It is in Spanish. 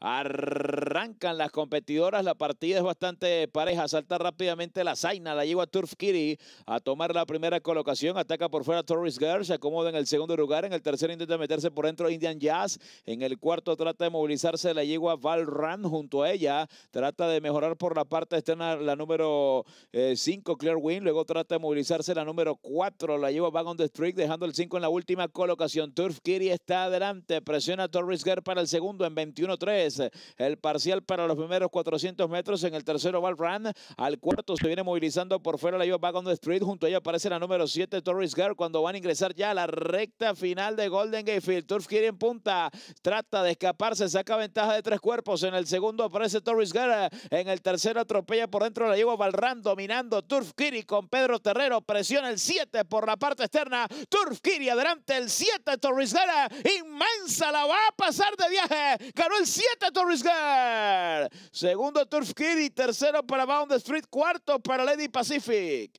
Arrancan las competidoras, la partida es bastante pareja, salta rápidamente la Zaina, la lleva Turf Kitty a tomar la primera colocación, ataca por fuera Torres Girl, se acomoda en el segundo lugar, en el tercero intenta meterse por dentro Indian Jazz, en el cuarto trata de movilizarse la yegua Val junto a ella, trata de mejorar por la parte externa la número 5 eh, Clear Claire luego trata de movilizarse la número 4, la lleva Back on the Streak, dejando el 5 en la última colocación, Turf Kitty está adelante, presiona a Torres Girl para el segundo en 21-3, eh, el parcial para los primeros 400 metros en el tercero Val Al cuarto se viene movilizando por fuera la lleva Back Street. Junto a ella aparece la número 7 Torres Girl cuando van a ingresar ya a la recta final de Golden Gate Field. Turf Kiri en punta. Trata de escaparse. Saca ventaja de tres cuerpos. En el segundo aparece Torres Girl. Eh, en el tercero atropella por dentro la lleva Valran dominando Turf Kiri con Pedro Terrero. Presiona el 7 por la parte externa. Turf Kiri adelante el 7 Torres Girl. Eh, inmensa la va a pasar de viaje. Ganó el 7 Meta Segundo Turf Kid tercero para Bound Street. Cuarto para Lady Pacific.